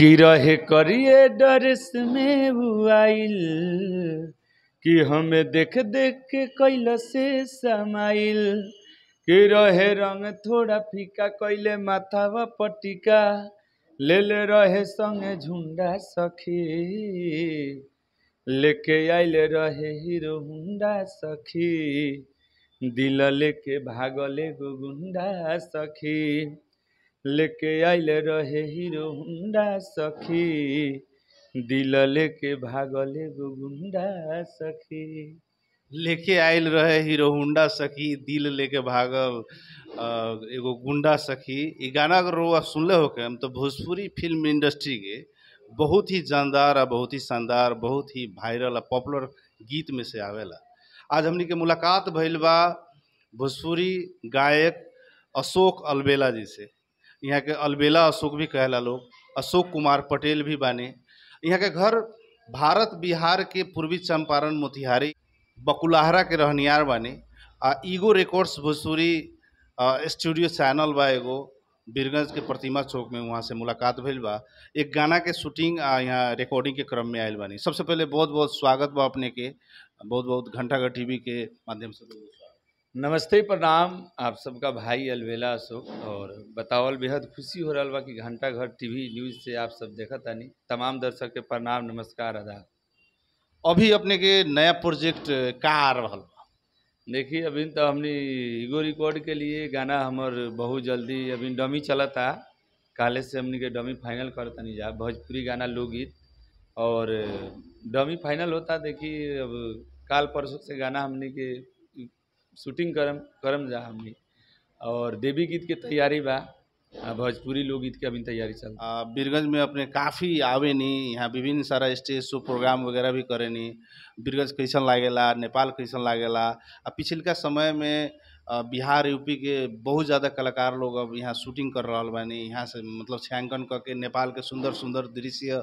कि रहे करिए डर में बुआइल कि हमें देख देख के कैल से समाइल कि रहे रंग थोड़ा फीका कैले माथा व पटिका ले ले रहे संगे झुंडा सखी लेके आइले रहे हीरो हुंडा सखी दिल लेके भागले गो गुंडा सखी लेके आइले रहे हीरो हुंडा सखी दिल लेके भागल एगो गुंडा सखी लेके आयल रहे हीरो हुंडा सखी दिल लेके भागल एगो गुंडा सखी ये गाना अगर रउआ सुनले हो के हम तो भोजपुरी फिल्म इंडस्ट्री के बहुत ही जानदार आ बहुत ही शानदार बहुत ही वायरल आ पॉपुलर गीत में से आवेला आज हमने के मुलाकात भइल बा भोजपुरी गायक अशोक अलबेला जी से यहाँ के अलबेला अशोक भी कहला लोग अशोक कुमार पटेल भी बने यहाँ के घर भारत बिहार के पूर्वी चंपारण मोतिहारी बकुलाहरा के रहनियार बाने आ ईगो रिकॉर्ड्स भोजपुरी स्टूडियो चैनल बा एगो बीरगंज के प्रतिमा चौक में वहाँ से मुलाकात भेल बा एक गाना के शूटिंग आ यहाँ रिकॉर्डिंग के क्रम में आयल बानी सबसे पहले बहुत बहुत स्वागत बा अपने के बहुत बहुत घंटाघर टी के माध्यम से नमस्ते प्रणाम आप सबका भाई अलवेला अशोक और बतावल बेहद खुशी हो रहा कि घंटा घर टीवी न्यूज़ से आप सब देखा नहीं तमाम दर्शक के प्रणाम नमस्कार अदा अभी अपने के नया प्रोजेक्ट का आ रहा देखिए अभी तो हमने ईगो रिकॉर्ड के लिए गाना हमार बहुत जल्दी अभी डमी चलता काले से हमने के डमी फाइनल करतनी जा भोजपुरी गाना लोकगीत और डमी फाइनल होता देखिए अब काल परसों से गाना हमने के शूटिंग करम करम जा भी और देवी गीत के तैयारी बा भोजपुरी लोग गीत के अभी तैयारी चल बीरगंज में अपने काफ़ी आवे नी यहाँ विभिन्न सारा स्टेज शो प्रोग्राम वगैरह भी करे नी बीरगंज कैसन लागेला नेपाल कैसन लागेला आ पिछलका समय में बिहार यूपी के बहुत ज़्यादा कलाकार लोग अब यहाँ शूटिंग कर रहा बनी यहाँ से मतलब छायांकन कऽ के नेपाल के सुंदर सुंदर दृश्य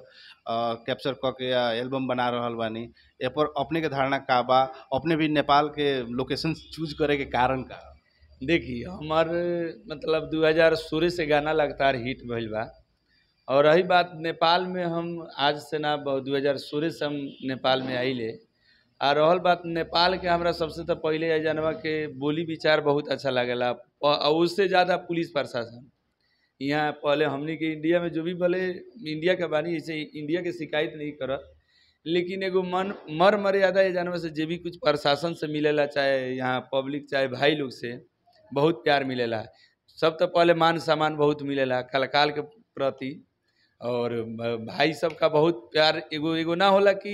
कैप्चर कऽ के एल्बम बना रहा बानी पर अपने के धारणा का बा अपने भी नेपाल के लोकेशन चूज करे के कारण का देखिए हमारे मतलब 2016 से गाना लगातार हिट भइल बा और रही बात नेपाल में हम आज से ना दू हज़ार सोलह से हम नेपाल में आइले आ रहा बात नेपाल के हमारा सबसे तो पहले यह जानवा के बोली विचार बहुत अच्छा लगे और उससे ज़्यादा पुलिस प्रशासन यहाँ पहले हमने के इंडिया में जो भी भले इंडिया के बानी ऐसे इंडिया के शिकायत नहीं करत लेकिन एगो मन मर मर्यादा ये जानवर से जो भी कुछ प्रशासन से मिलेला चाहे यहाँ पब्लिक चाहे भाई लोग से बहुत प्यार मिलेला सब तो पहले मान सम्मान बहुत मिलेला कलकाल के प्रति और भाई सब का बहुत प्यार एगो एगो ना होला कि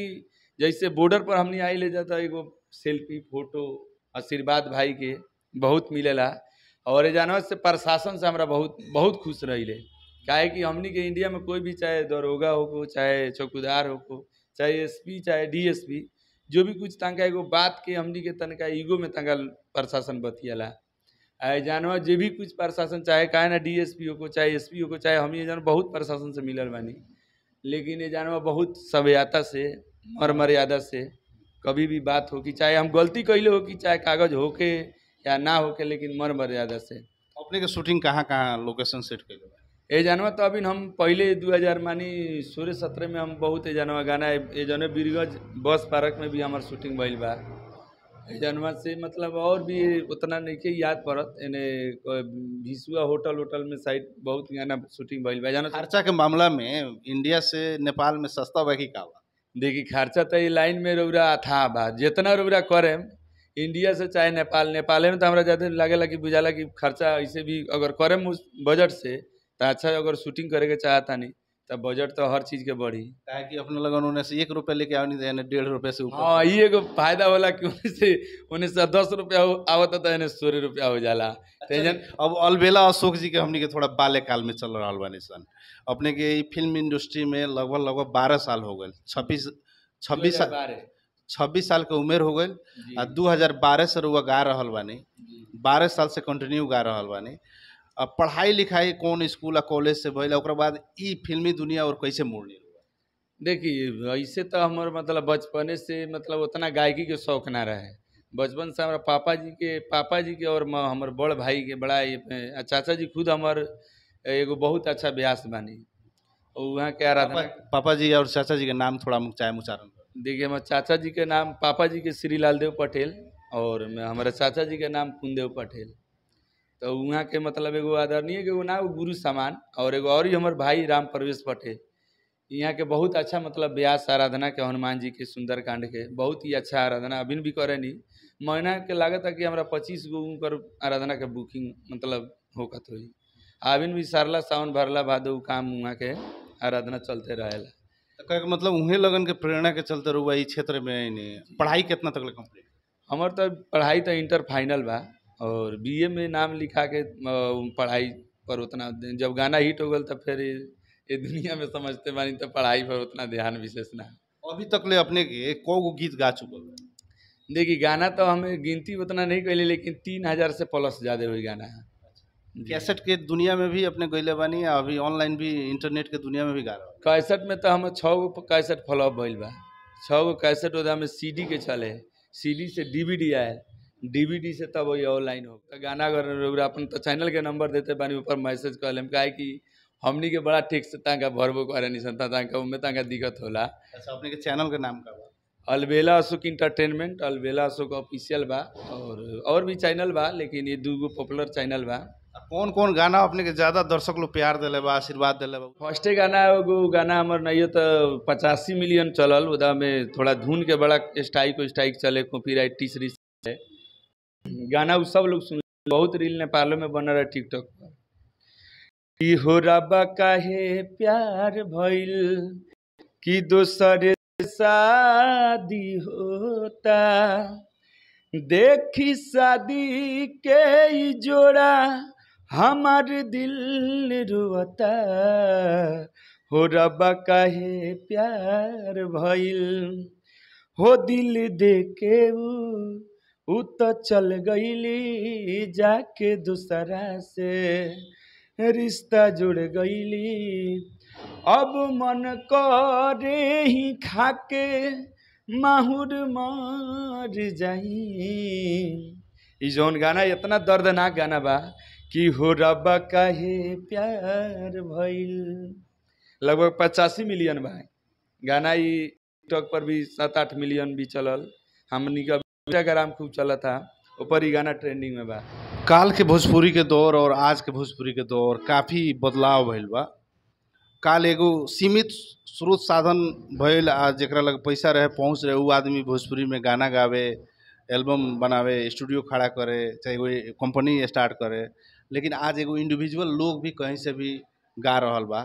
जैसे बॉर्डर पर हमने आई ले जाता एगो सेल्फी फोटो आशीर्वाद भाई के बहुत मिलेला और जानवर से प्रशासन से हमारा बहुत बहुत खुश रही काहे कि हमने के इंडिया में कोई भी चाहे दरोगा हो को चाहे चौकीदार हो को चाहे एसपी चाहे डीएसपी जो भी कुछ तंका एगो बात के हमने के तनका ईगो में तंका प्रशासन बतियाला आए जानवर जो भी कुछ प्रशासन चाहे काहे ना पी हो को चाहे पी हो को चाहे हम ये जानवर बहुत प्रशासन से मिलल बानी लेकिन ये जानवर बहुत सभ्यता से और मर्यादा से कभी भी बात हो कि चाहे हम गलती कैले हो कि चाहे कागज हो के या ना हो के लेकिन मर मर्यादा से तो अपने के शूटिंग कहाँ कहाँ लोकेशन सेट कर ये जानवा तो अभी हम पहले दू हज़ार मानी सूर्य सत्रह में हम बहुत ये जानवा गाना ये जौन बीरगंज बस पार्क में भी हमारे शूटिंग भैल बा जानवा से मतलब और भी उतना नहीं के याद पड़त यानी भिसुआ होटल वोटल में साइड बहुत गाना शूटिंग भैल बा जाना तो- खर्चा के मामला में इंडिया से नेपाल में सस्ता बाकी का बा देखिए खर्चा तो लाइन में रौरा अथा बा जितना रौरा करे इंडिया से चाहे नेपाल नेपाले में तो हमारा ज़्यादा लागेला कि बुझाला कि खर्चा ऐसे भी अगर करे बजट से तो अच्छा अगर शूटिंग करे के चाहता नहीं तब बजट तो हर चीज के बढ़ी ताकि अपने लगन उन्हें से एक रुपया लेके आओ नहीं डेढ़ रुपये से ऊपर हाँ ये एगो फायदा होला कि उन्हें से उन्हें से दस रुपया आवत तो यानी सोलह रुपया हो जाला टेंशन अच्छा, तो अब अलबेला अशोक जी के हमने के थोड़ा बाल्य काल में चल रहा बानी सन अपने के फिल्म इंडस्ट्री में लगभग लगभग बारह साल हो गए छब्बीस छब्बीस छब्बीस साल के उम्र हो गए आ दू हज़ार बारह से रुआ गा रहा बानी बारह साल से कंटिन्यू गा रहा बानी पढ़ाई लिखाई कौन स्कूल या कॉलेज से भैला और बाद फिल्मी दुनिया और कैसे मोड़ ले देखिए ऐसे तो हमारे मतलब बचपने से मतलब उतना गायकी के शौक ना रहे बचपन से हमारे पापा जी के पापा जी के और हमारे बड़ भाई के बड़ा चाचा जी खुद हमारे एगो बहुत अच्छा ब्यास बनी और वहाँ क्या रहा पापा, पापा जी और चाचा जी के नाम थोड़ा चाहे उच्चारण देखिए हमारे चाचा जी के नाम पापा जी के श्री लाल देव पटेल और हमारे चाचा जी के नाम कुंदेव पटेल तो वहाँ के मतलब एगो आदरणीय के ना गुरु समान और एगो और ही हमारे भाई राम प्रवेश पटे यहाँ के बहुत अच्छा मतलब ब्यास आराधना के हनुमान जी के सुंदरकांड के बहुत ही अच्छा आराधना अभी भी करे नहीं महीना के लागत है कि हमारा पच्चीस गो कर आराधना के बुकिंग मतलब होकत हो अभी भी सरला सावन भरला भादो काम वहाँ के आराधना चलते रहे मतलब उहे लगन के प्रेरणा के चलते रुआ इस क्षेत्र में पढ़ाई कितना तक कम्प्लीट हमारे पढ़ाई तो इंटर फाइनल बा और बी ए में नाम लिखा के पढ़ाई पर उतना जब गाना हिट हो गल तब फिर ये दुनिया में समझते बानी तो पढ़ाई पर उतना ध्यान विशेष ना अभी तक ले अपने कौ गो गीत गा चुके देखिए गाना तो हमें गिनती उतना नहीं गई लेकिन तीन हज़ार से प्लस ज़्यादा हुई गाना है कैसेट के दुनिया में भी अपने गैले बानी अभी ऑनलाइन भी इंटरनेट के दुनिया में भी गा रहा कैसेट में तो हम छः गो कैसेट फॉलोअप भइल बा छः गो कैसेट उधर हमें सी के चले सी डी से डी आयल डीवीडी से तब वही ऑनलाइन हो तो गाना वगैरह अपन तो चैनल के नंबर देते बानी ऊपर मैसेज कल हम कहे कि हमने के बड़ा ठीक से तक भरबो करे निसन तंग दिक्कत होला अच्छा अपने के चैनल के नाम का अलबेला अशोक इंटरटेनमेंट अलबेला अशोक ऑफिशियल बा और और भी चैनल बा लेकिन ये दू पॉपुलर चैनल बा कौन कौन गाना अपने के ज्यादा दर्शक लोग प्यार दिले बा आशीर्वाद दिले बा फर्स्टे गाना एगो गाना हमार नहीं तो पचासी मिलियन चलल उदा में थोड़ा धुन के बड़ा स्टाइक स्टाइक चले कॉपी कॉपीराइट तीसरी है गाना वो सब लोग सुन बहुत रील नेपालों में बन रहा है टिकटॉक पर हो रबा काहे प्यार भइल कि दोसर शादी होता देखी शादी के जोड़ा हमार दिल रुवता हो रबा काहे प्यार भइल हो दिल दे के उत चल गईली जाके दूसरा से रिश्ता जुड़ गइली अब मन करे ही खाके माहुर मर जाई ई जौन गाना इतना दर्दनाक गाना बा कि हो रब कहे प्यार भइल लगभग पचासी मिलियन बा गाना ई टिकटॉक पर भी सात आठ मिलियन भी चलल हमनी का इंस्टाग्राम खूब चला था ऊपर ही गाना ट्रेंडिंग में बा काल के भोजपुरी के दौर और आज के भोजपुरी के दौर काफ़ी बदलाव भइल बा काल एगो सीमित स्रोत साधन भइल आ जरा लग पैसा रहे पहुँच रहे वो आदमी भोजपुरी में गाना गावे एल्बम बनावे स्टूडियो खड़ा करे चाहे कोई कंपनी स्टार्ट करे लेकिन आज एगो इंडिविजुअल लोग भी कहीं से भी गा रहा बा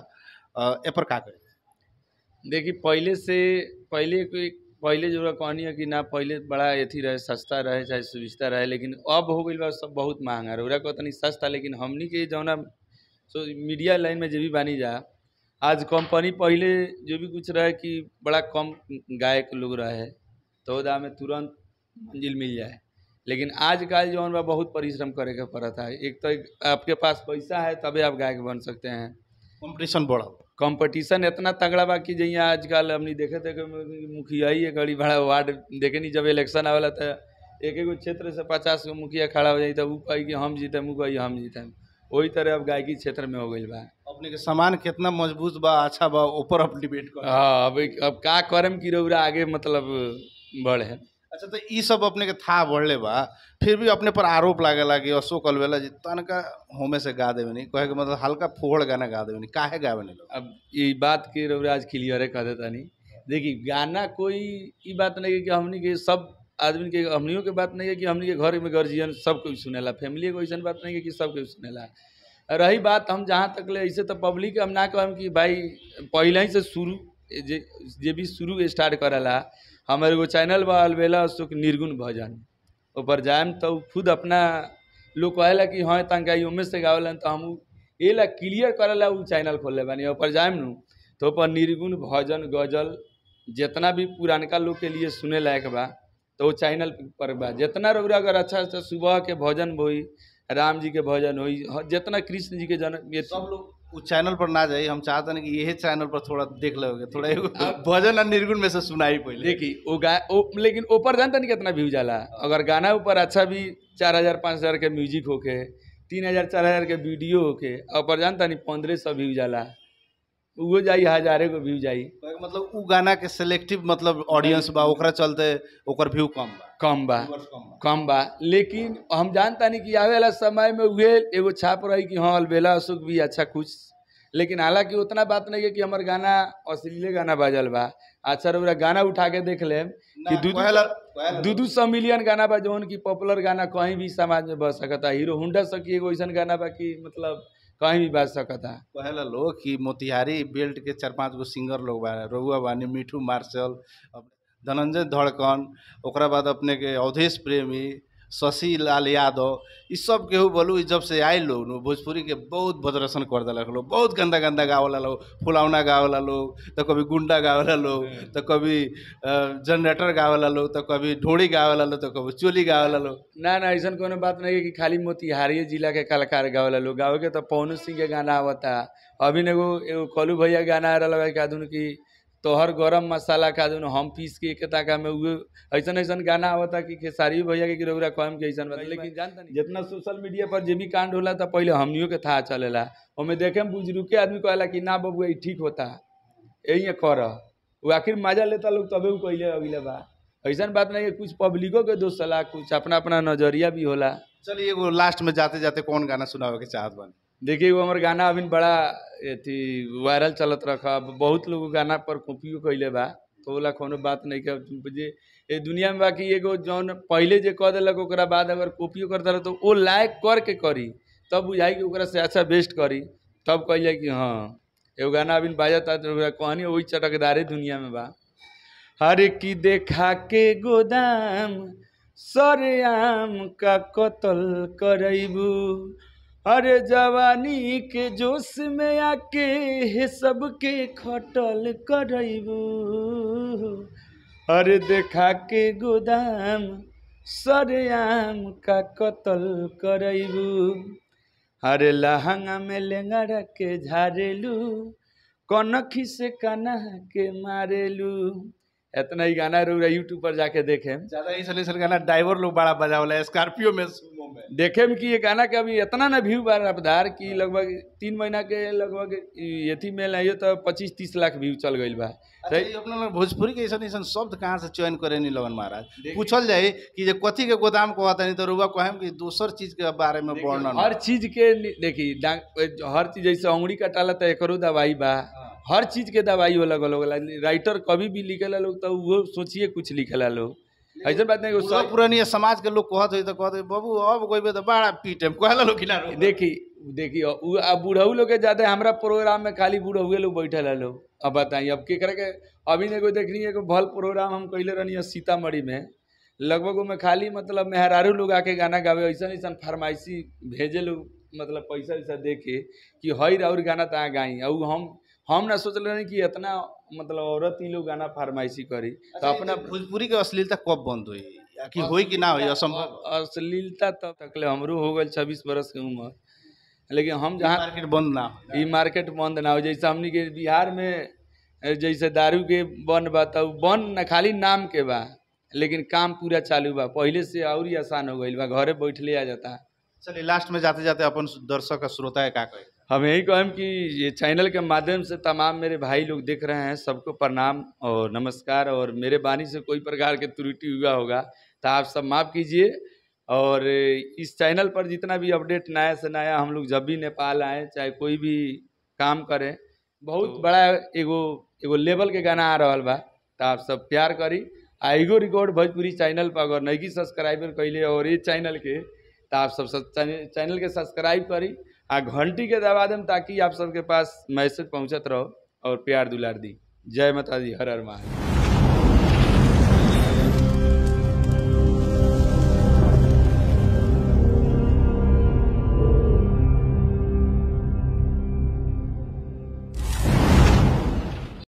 ए पर का करें देखिए पहले से पहले कोई पहले जो कहनी है कि ना पहले बड़ा अथी रहे सस्ता रहे चाहे सुविस्ता रहे लेकिन अब हो गई बा सब बहुत महंगा रहे उरा तनी सस्ता लेकिन हमनी के जौना सो मीडिया लाइन में जो भी बानी जा आज कंपनी पहले जो भी कुछ रहे कि बड़ा कम गायक लोग रहे तो दाम में तुरंत मंजिल मिल जाए लेकिन आजकल जौन बा बहुत परिश्रम करे के पड़ता है एक तो एक आपके पास पैसा है तभी आप गायक बन सकते हैं कॉम्पिटिशन बढ़ा कंपटीशन इतना तगड़ा बाकी जी आजकल हमने देखे थे मुखिया ही घड़ी भाड़ा वार्ड देखे नहीं जब इलेक्शन आवेला तो एक एक क्षेत्र से पचास गो मुखिया खड़ा हो जाए तो वो कही कि हम जीते वो कही हम जीते वही तरह अब गायकी क्षेत्र में हो गई बा अपने के सामान कितना मजबूत बा अच्छा बा ऊपर अब डिबेट कर हाँ अब अब का करम कि रौरा आगे मतलब बढ़े अच्छा तो सब अपने के था बढ़ले बा फिर भी अपने पर आरोप लागे लागे अशोक अलवेला जी तनका होमे से गा देवे नहीं कहे के मतलब हल्का फोहर गाना गा देवे नहीं काहे गावे नहीं अब ये बात के रविराज क्लियर है कह देता नहीं देखी गाना कोई ये बात नहीं है कि हमनी के सब आदमी के हमनियों के बात नहीं है कि हमनी के घर में गर्जियन सब कोई सुनेला फैमिली को ऐसा बात नहीं है कि सब कोई सुनेला रही बात हम जहाँ तक ले ऐसे तो पब्लिक हम ना कहम कि भाई पहले ही से शुरू जे भी शुरू स्टार्ट करेला हमारे वो चैनल बा अलबेला सुख निर्गुण भजन ओपर जाएम तो खुद अपना लोग ला कि हाँ तंका उमेश से गावल तो हम ये ला क्लियर करेला उ चैनल खोल बानी ओपर जाएम नू तो ओपर निर्गुण भजन गजल जितना भी पुरानका लोग के लिए सुने लायक बा तो वो चैनल पर बा जितना रोग अगर अच्छा अच्छा सुबह के भजन होई राम जी के भजन होई जितना कृष्ण जी के जन्म सब लोग उस चैनल पर ना जाए हम चाहते हैं कि यही चैनल पर थोड़ा देख लोगे थोड़ा भजन और निर्गुण में से सुनाई पहले देखी वो गाय लेकिन ऊपर जानता तो नहीं कितना व्यू आला अगर गाना ऊपर अच्छा भी चार हज़ार पाँच हज़ार के म्यूजिक होके तीन हज़ार चार हज़ार के वीडियो होके ऊपर जानता तो नहीं पंद्रह सौ व्यू आला वो जाई हजारे को व्यू जाई मतलब उ गाना के सिलेक्टिव मतलब ऑडियंस बा ओकरा चलते ओकर व्यू कम बा कम बा कम बा लेकिन हम जानता नहीं कि आवे वाला समय में वे एगो छाप रही कि हाँ अलबेला अशोक भी अच्छा कुछ लेकिन हालांकि उतना बात नहीं है कि हमारे गाना अश्लीले गाना बाजल बा अच्छा रहा गाना उठा के देख ले कि दू दू सौ मिलियन गाना बा जौन की पॉपुलर गाना कहीं भी समाज में बच सकता हीरो हुडा सकी एगो ऐसा गाना बा कि मतलब कहीं भी बाज सकता है पहला लोग कि मोतिहारी बेल्ट के चार पाँच गो सिंगर लोग बा रघुआ बानी मिठू मार्शल धनंजय धड़कन ओकरा बाद अपने के अवधेश प्रेमी शशि लाल यादव इ सब केहू बोलू जब से आए लोग भोजपुरी के बहुत बदरसन कर दिलक लोग बहुत गंदा गंदा गावला लोग फुलौना गावला लोग तो कभी गुंडा गावला लोग तो कभी जनरेटर गावला लोग तो कभी ढोड़ी गावला लोग तो कभी चोली गावला लोग ना ना ऐसा कोनो बात नहीं है कि खाली मोतिहारी जिला के कलाकार गावला लोग गावे के तो पवन सिंह के गाना आवता अभी नगो एगो कलू भैया गाना आ रहा लगा कि आधुनिक तोहर गरम मसाला खा दून हम पीस के एक का में ऐसा ऐसा गाना आवता कि खेसारी भैया के गिरौरा कहम के ऐसा लेकिन जानता नहीं जितना सोशल मीडिया पर जो भी कांड होला तो पहले हमनियों के था चलेला हमें देखे बुजुर्ग के आदमी कहला कि ना बबू ये ठीक होता यही कर वो आखिर मजा लेता लोग तबे वो कैले अगले बा ऐसा बात नहीं है कुछ पब्लिको के दोस्त सलाह कुछ अपना अपना नजरिया भी होला चलिए वो लास्ट में जाते जाते कौन गाना सुनावे के चाहत बनी देखिए वो हमारे गाना अभी बड़ा अथी वायरल चलत रखा बहुत लोग गाना पर कॉपियो कैले बा तो बोला कोनो बात नहीं का जे दुनिया में बाकी एगो जौन पहले जो कह दिलक बाद अगर कॉपियो तो कर रह तो वो लायक करके करी तब बुझाई कि से अच्छा बेस्ट करी तब कह जाए कि हाँ एगो गाना अभी बाज़ा तो कहानी वही चटकदारे दुनिया में बा हर की देखा के गोदाम सरेआम का कतल करबू अरे जवानी के जोश में आके सबके खटल करबू अरे देखा के गोदाम सरेआम का कतल करबू अरे लहंगा में लेंगड़ा के झारेलू कनखी से कन्हा के मारेलू इतना ही गाना रू यूट्यूब पर जाके देखे गाना ड्राइवर लोग बड़ा बजा वाला स्कॉर्पियो में देखे में कि ये गाना के अभी इतना ना व्यू बार रफ्तार कि लगभग तीन महीना के लगभग यथी में लाइए तो पच्चीस तीस लाख व्यू चल गई बा अच्छा, अपना भोजपुरी के ऐसा ऐसा शब्द कहाँ से चयन करे नहीं लगन महाराज पूछल जाए कि कथी के गोदाम आता नहीं तो रुआ कहें कि दूसर चीज के बारे में वर्णन हर चीज के देखी हर चीज जैसे अंगड़ी कटाला तो एक दवाई बा हर चीज़ के दवाई अलग लोग राइटर कभी भी ला लोग तो वो सोचिए कुछ ला लोग ऐसा बात नहीं सब पुरानी समाज के लोग कहते तो कहते अब गए तो बड़ा पीटे कहला लोग देखी देखी अब लोग ज्यादा हमारा प्रोग्राम में खाली बूढ़ऊे लोग बैठे लोग अब बताइए अब केकरा के अभी कोई देख रही है कि भल प्रोग्राम हम कैले रहनी सीतामढ़ी में लगभग में खाली मतलब मेहरारू लोग आके गाना गावे ऐसा ऐसा फरमाइशी भेजे लोग मतलब पैसा वैसा दे के कि हई और गाना तहाँ गाई और हम हम ना सोच रहे कि इतना मतलब औरत ही लोग गाना फरमाइशी करी तो अच्छा, अपना भोजपुरी के अश्लीलता कब बंद हुई कि हो कि ना हो असंभव अश्लीलता तब तक ले हमरो हो गए छब्बीस बरस के उम्र लेकिन हम जहाँ मार्केट बंद ना ये मार्केट बंद ना हो जैसे हमने के बिहार में जैसे दारू के बंद बा तब तो बंद न खाली नाम के बा लेकिन काम पूरा चालू बा पहले से और ही आसान हो गई बा घरे बैठले आ जाता चलिए लास्ट में जाते जाते अपन दर्शक का श्रोता है क्या कहे हम यही कहम कि ये चैनल के माध्यम से तमाम मेरे भाई लोग देख रहे हैं सबको प्रणाम और नमस्कार और मेरे बानी से कोई प्रकार के त्रुटि हुआ होगा तो आप सब माफ़ कीजिए और इस चैनल पर जितना भी अपडेट नया से नया हम लोग जब भी नेपाल आए चाहे कोई भी काम करें बहुत तो, बड़ा एगो एगो लेवल के गाना आ रहा बा तो आप सब प्यार करी आ एगो रिकॉर्ड भोजपुरी चैनल पर अगर नई सब्सक्राइबर कैले और ये चैनल के तो आप सब चैनल के सब्सक्राइब करी आ घंटी के दबा देम ताकि आप सबके पास मैसेज पहुँचत रहो और प्यार दुलार दी जय माता दी हर हर महादेव